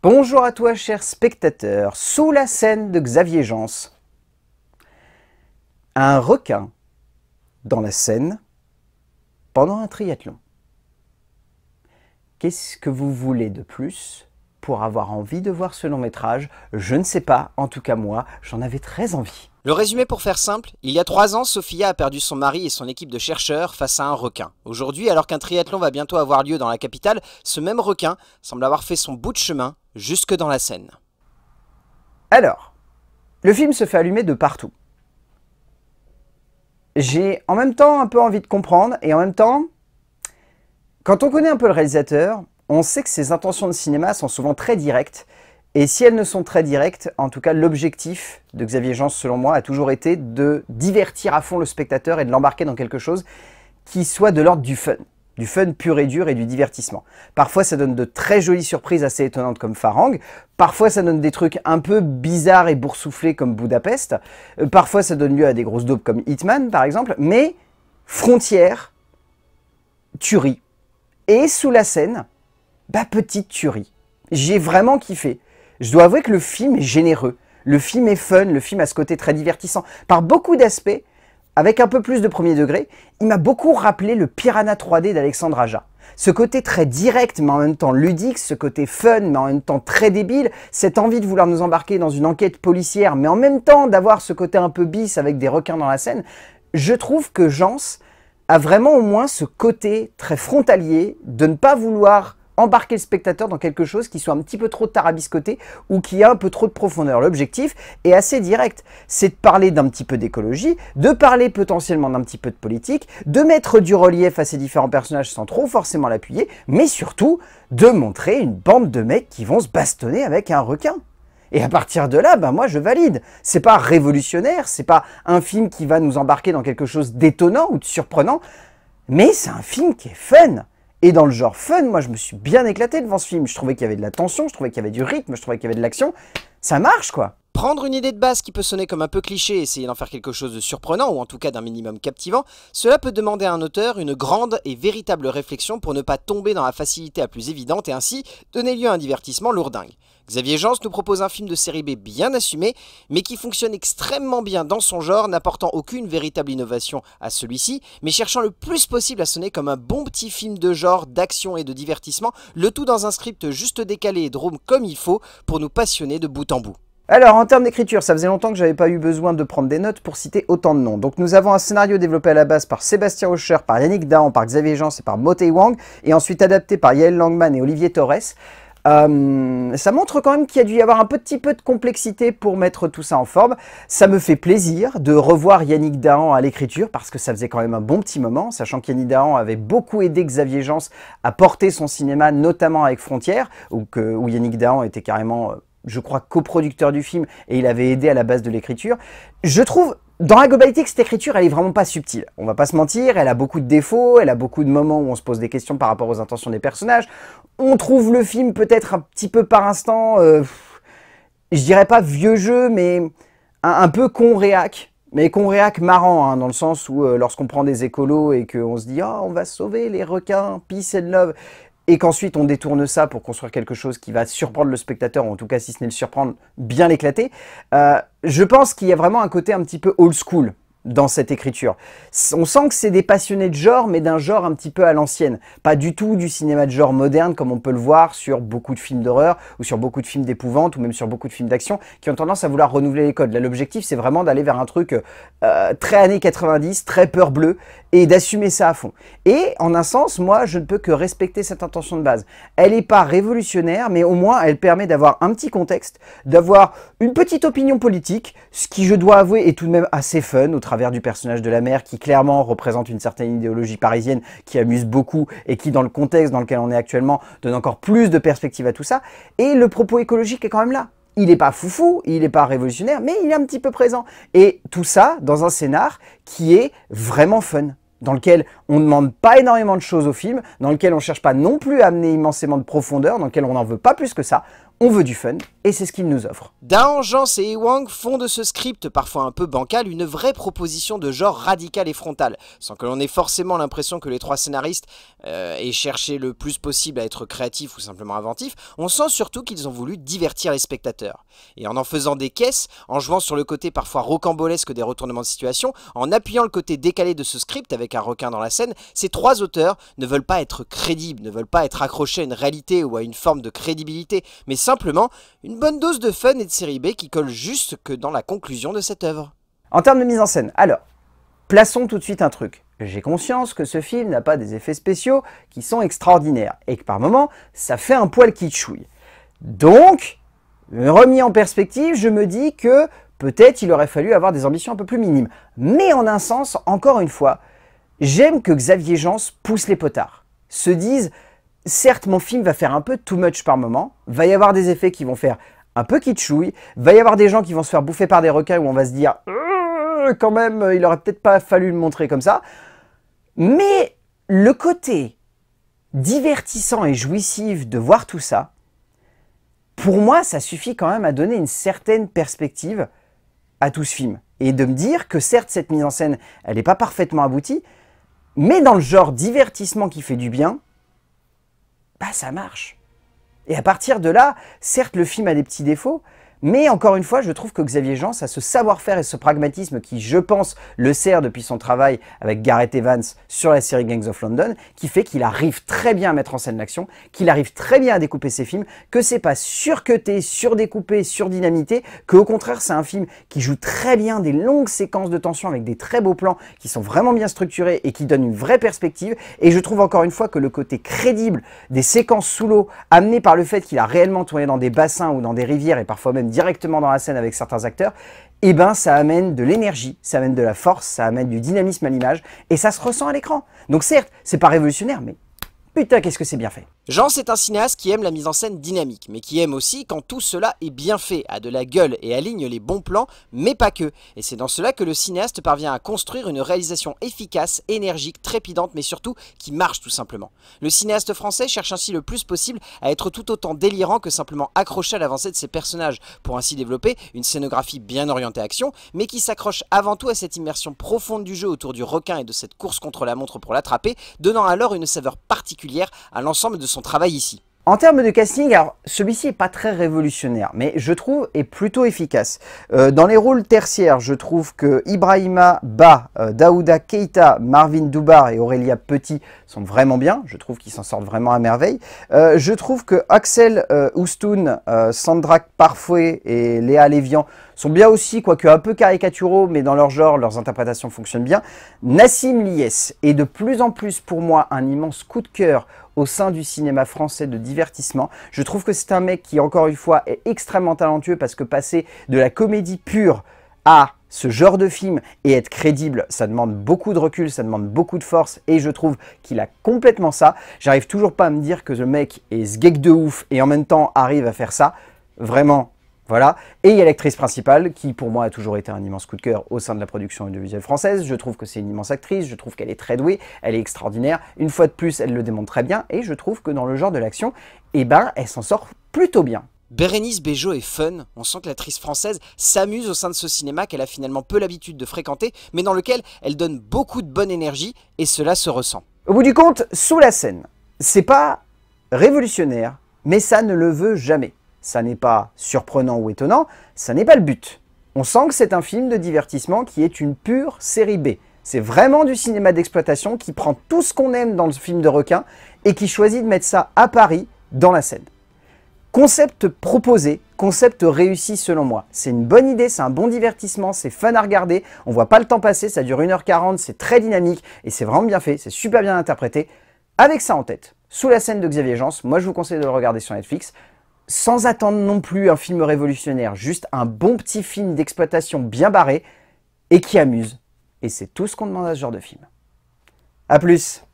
Bonjour à toi, cher spectateur, sous la scène de Xavier Jans. Un requin dans la scène pendant un triathlon. Qu'est-ce que vous voulez de plus avoir envie de voir ce long métrage Je ne sais pas, en tout cas moi, j'en avais très envie. Le résumé pour faire simple, il y a trois ans, Sofia a perdu son mari et son équipe de chercheurs face à un requin. Aujourd'hui, alors qu'un triathlon va bientôt avoir lieu dans la capitale, ce même requin semble avoir fait son bout de chemin jusque dans la Seine. Alors, le film se fait allumer de partout. J'ai en même temps un peu envie de comprendre et en même temps, quand on connaît un peu le réalisateur, on sait que ses intentions de cinéma sont souvent très directes, et si elles ne sont très directes, en tout cas l'objectif de Xavier Jean, selon moi, a toujours été de divertir à fond le spectateur et de l'embarquer dans quelque chose qui soit de l'ordre du fun, du fun pur et dur et du divertissement. Parfois ça donne de très jolies surprises assez étonnantes comme Farang, parfois ça donne des trucs un peu bizarres et boursouflés comme Budapest, euh, parfois ça donne lieu à des grosses daubes comme Hitman par exemple, mais frontière, tuerie. Et sous la scène, bah petite tuerie. J'ai vraiment kiffé. Je dois avouer que le film est généreux. Le film est fun, le film a ce côté très divertissant. Par beaucoup d'aspects, avec un peu plus de premier degré, il m'a beaucoup rappelé le Piranha 3D d'Alexandre Aja. Ce côté très direct mais en même temps ludique, ce côté fun mais en même temps très débile, cette envie de vouloir nous embarquer dans une enquête policière mais en même temps d'avoir ce côté un peu bis avec des requins dans la scène, je trouve que Jans a vraiment au moins ce côté très frontalier de ne pas vouloir embarquer le spectateur dans quelque chose qui soit un petit peu trop tarabiscoté ou qui a un peu trop de profondeur. L'objectif est assez direct, c'est de parler d'un petit peu d'écologie, de parler potentiellement d'un petit peu de politique, de mettre du relief à ces différents personnages sans trop forcément l'appuyer, mais surtout de montrer une bande de mecs qui vont se bastonner avec un requin. Et à partir de là, ben moi je valide. C'est pas révolutionnaire, c'est pas un film qui va nous embarquer dans quelque chose d'étonnant ou de surprenant, mais c'est un film qui est fun. Et dans le genre fun, moi je me suis bien éclaté devant ce film. Je trouvais qu'il y avait de la tension, je trouvais qu'il y avait du rythme, je trouvais qu'il y avait de l'action. Ça marche quoi Prendre une idée de base qui peut sonner comme un peu cliché et essayer d'en faire quelque chose de surprenant, ou en tout cas d'un minimum captivant, cela peut demander à un auteur une grande et véritable réflexion pour ne pas tomber dans la facilité la plus évidente et ainsi donner lieu à un divertissement lourdingue. Xavier Jans nous propose un film de série B bien assumé, mais qui fonctionne extrêmement bien dans son genre, n'apportant aucune véritable innovation à celui-ci, mais cherchant le plus possible à sonner comme un bon petit film de genre, d'action et de divertissement, le tout dans un script juste décalé et drôme comme il faut pour nous passionner de bout en bout. Alors, en termes d'écriture, ça faisait longtemps que j'avais pas eu besoin de prendre des notes pour citer autant de noms. Donc, nous avons un scénario développé à la base par Sébastien Hocher, par Yannick Dahan, par Xavier Jans et par Motte Wang, et ensuite adapté par Yael Langman et Olivier Torres. Euh, ça montre quand même qu'il y a dû y avoir un petit peu de complexité pour mettre tout ça en forme. Ça me fait plaisir de revoir Yannick Dahan à l'écriture parce que ça faisait quand même un bon petit moment, sachant qu'Yannick Dahan avait beaucoup aidé Xavier Jans à porter son cinéma, notamment avec Frontières, que, où Yannick Dahan était carrément euh, je crois, coproducteur du film, et il avait aidé à la base de l'écriture. Je trouve dans la cette écriture, elle est vraiment pas subtile. On va pas se mentir, elle a beaucoup de défauts, elle a beaucoup de moments où on se pose des questions par rapport aux intentions des personnages. On trouve le film peut-être un petit peu par instant, euh, je dirais pas vieux jeu, mais un, peu con Mais con marrant, hein, dans le sens où euh, lorsqu'on prend des écolos et qu'on se dit « oh, on va sauver les requins, peace and love », et qu'ensuite on détourne ça pour construire quelque chose qui va surprendre le spectateur, ou en tout cas si ce n'est le surprendre, bien l'éclater, euh, je pense qu'il y a vraiment un côté un petit peu old school dans cette écriture. On sent que c'est des passionnés de genre, mais d'un genre un petit peu à l'ancienne. Pas du tout du cinéma de genre moderne, comme on peut le voir sur beaucoup de films d'horreur, ou sur beaucoup de films d'épouvante, ou même sur beaucoup de films d'action, qui ont tendance à vouloir renouveler les codes. Là, l'objectif, c'est vraiment d'aller vers un truc euh, très années 90, très peur bleue, et d'assumer ça à fond. Et, en un sens, moi, je ne peux que respecter cette intention de base. Elle n'est pas révolutionnaire, mais au moins, elle permet d'avoir un petit contexte, d'avoir une petite opinion politique, ce qui, je dois avouer, est tout de même assez fun au travers du personnage de la mère qui clairement représente une certaine idéologie parisienne qui amuse beaucoup et qui dans le contexte dans lequel on est actuellement donne encore plus de perspective à tout ça. Et le propos écologique est quand même là. Il n'est pas foufou, il n'est pas révolutionnaire, mais il est un petit peu présent. Et tout ça dans un scénar qui est vraiment fun dans lequel on ne demande pas énormément de choses au film, dans lequel on ne cherche pas non plus à amener immensément de profondeur, dans lequel on n'en veut pas plus que ça on veut du fun, et c'est ce qu'il nous offre. Dao, Jance et Ewang font de ce script, parfois un peu bancal, une vraie proposition de genre radical et frontal. sans que l'on ait forcément l'impression que les trois scénaristes euh, aient cherché le plus possible à être créatifs ou simplement inventifs, on sent surtout qu'ils ont voulu divertir les spectateurs. Et en en faisant des caisses, en jouant sur le côté parfois rocambolesque des retournements de situation, en appuyant le côté décalé de ce script avec un requin dans la scène, ces trois auteurs ne veulent pas être crédibles, ne veulent pas être accrochés à une réalité ou à une forme de crédibilité, mais simplement une bonne dose de fun et de série B qui colle juste que dans la conclusion de cette œuvre. En termes de mise en scène, alors, plaçons tout de suite un truc. J'ai conscience que ce film n'a pas des effets spéciaux qui sont extraordinaires, et que par moments, ça fait un poil qui chouille. Donc, remis en perspective, je me dis que peut-être il aurait fallu avoir des ambitions un peu plus minimes. Mais en un sens, encore une fois, j'aime que Xavier Jans pousse les potards, se disent certes, mon film va faire un peu too much par moment, va y avoir des effets qui vont faire un peu kitschouille, va y avoir des gens qui vont se faire bouffer par des requins où on va se dire euh, « quand même, il aurait peut-être pas fallu le montrer comme ça ». Mais le côté divertissant et jouissif de voir tout ça, pour moi, ça suffit quand même à donner une certaine perspective à tout ce film. Et de me dire que certes, cette mise en scène, elle n'est pas parfaitement aboutie, mais dans le genre divertissement qui fait du bien, bah ça marche. Et à partir de là, certes, le film a des petits défauts, mais encore une fois, je trouve que Xavier Jean a ce savoir-faire et ce pragmatisme qui, je pense, le sert depuis son travail avec Gareth Evans sur la série Gangs of London, qui fait qu'il arrive très bien à mettre en scène l'action, qu'il arrive très bien à découper ses films, que c'est pas surcuté, surdécoupé, surdynamité, que au contraire c'est un film qui joue très bien des longues séquences de tension avec des très beaux plans qui sont vraiment bien structurés et qui donnent une vraie perspective. Et je trouve encore une fois que le côté crédible des séquences sous l'eau, amené par le fait qu'il a réellement tourné dans des bassins ou dans des rivières et parfois même directement dans la scène avec certains acteurs, eh ben ça amène de l'énergie, ça amène de la force, ça amène du dynamisme à l'image, et ça se ressent à l'écran. Donc certes, c'est pas révolutionnaire, mais putain qu'est-ce que c'est bien fait Jean, c'est un cinéaste qui aime la mise en scène dynamique, mais qui aime aussi quand tout cela est bien fait, a de la gueule et aligne les bons plans, mais pas que. Et c'est dans cela que le cinéaste parvient à construire une réalisation efficace, énergique, trépidante, mais surtout qui marche tout simplement. Le cinéaste français cherche ainsi le plus possible à être tout autant délirant que simplement accroché à l'avancée de ses personnages, pour ainsi développer une scénographie bien orientée action, mais qui s'accroche avant tout à cette immersion profonde du jeu autour du requin et de cette course contre la montre pour l'attraper, donnant alors une saveur particulière à l'ensemble de son travail ici. En termes de casting, celui-ci n'est pas très révolutionnaire, mais je trouve est plutôt efficace. Euh, dans les rôles tertiaires, je trouve que Ibrahima Ba, euh, Daouda Keita, Marvin Dubar et Aurélia Petit sont vraiment bien. Je trouve qu'ils s'en sortent vraiment à merveille. Euh, je trouve que Axel Oustoun, Sandra Parfouet et Léa Lévian sont bien aussi, quoique un peu caricaturaux, mais dans leur genre, leurs interprétations fonctionnent bien. Nassim Liès est de plus en plus pour moi un immense coup de cœur au sein du cinéma français de divertissement. Je trouve que c'est un mec qui, encore une fois, est extrêmement talentueux parce que passer de la comédie pure à ce genre de film et être crédible, ça demande beaucoup de recul, ça demande beaucoup de force et je trouve qu'il a complètement ça. J'arrive toujours pas à me dire que le mec est ce geek de ouf et en même temps arrive à faire ça. Vraiment, voilà. Et il y a l'actrice principale qui, pour moi, a toujours été un immense coup de cœur au sein de la production audiovisuelle française. Je trouve que c'est une immense actrice, je trouve qu'elle est très douée, elle est extraordinaire. Une fois de plus, elle le démontre très bien. Et je trouve que dans le genre de l'action, eh ben, elle s'en sort plutôt bien. Bérénice Bejo est fun, on sent que l'actrice française s'amuse au sein de ce cinéma qu'elle a finalement peu l'habitude de fréquenter, mais dans lequel elle donne beaucoup de bonne énergie, et cela se ressent. Au bout du compte, sous la scène, c'est pas révolutionnaire, mais ça ne le veut jamais. Ça n'est pas surprenant ou étonnant, ça n'est pas le but. On sent que c'est un film de divertissement qui est une pure série B. C'est vraiment du cinéma d'exploitation qui prend tout ce qu'on aime dans le film de requin et qui choisit de mettre ça à Paris, dans la scène. Concept proposé, concept réussi selon moi. C'est une bonne idée, c'est un bon divertissement, c'est fun à regarder, on voit pas le temps passer, ça dure 1h40, c'est très dynamique et c'est vraiment bien fait, c'est super bien interprété. Avec ça en tête, sous la scène de Xavier Jans, moi je vous conseille de le regarder sur Netflix sans attendre non plus un film révolutionnaire, juste un bon petit film d'exploitation bien barré et qui amuse. Et c'est tout ce qu'on demande à ce genre de film. A plus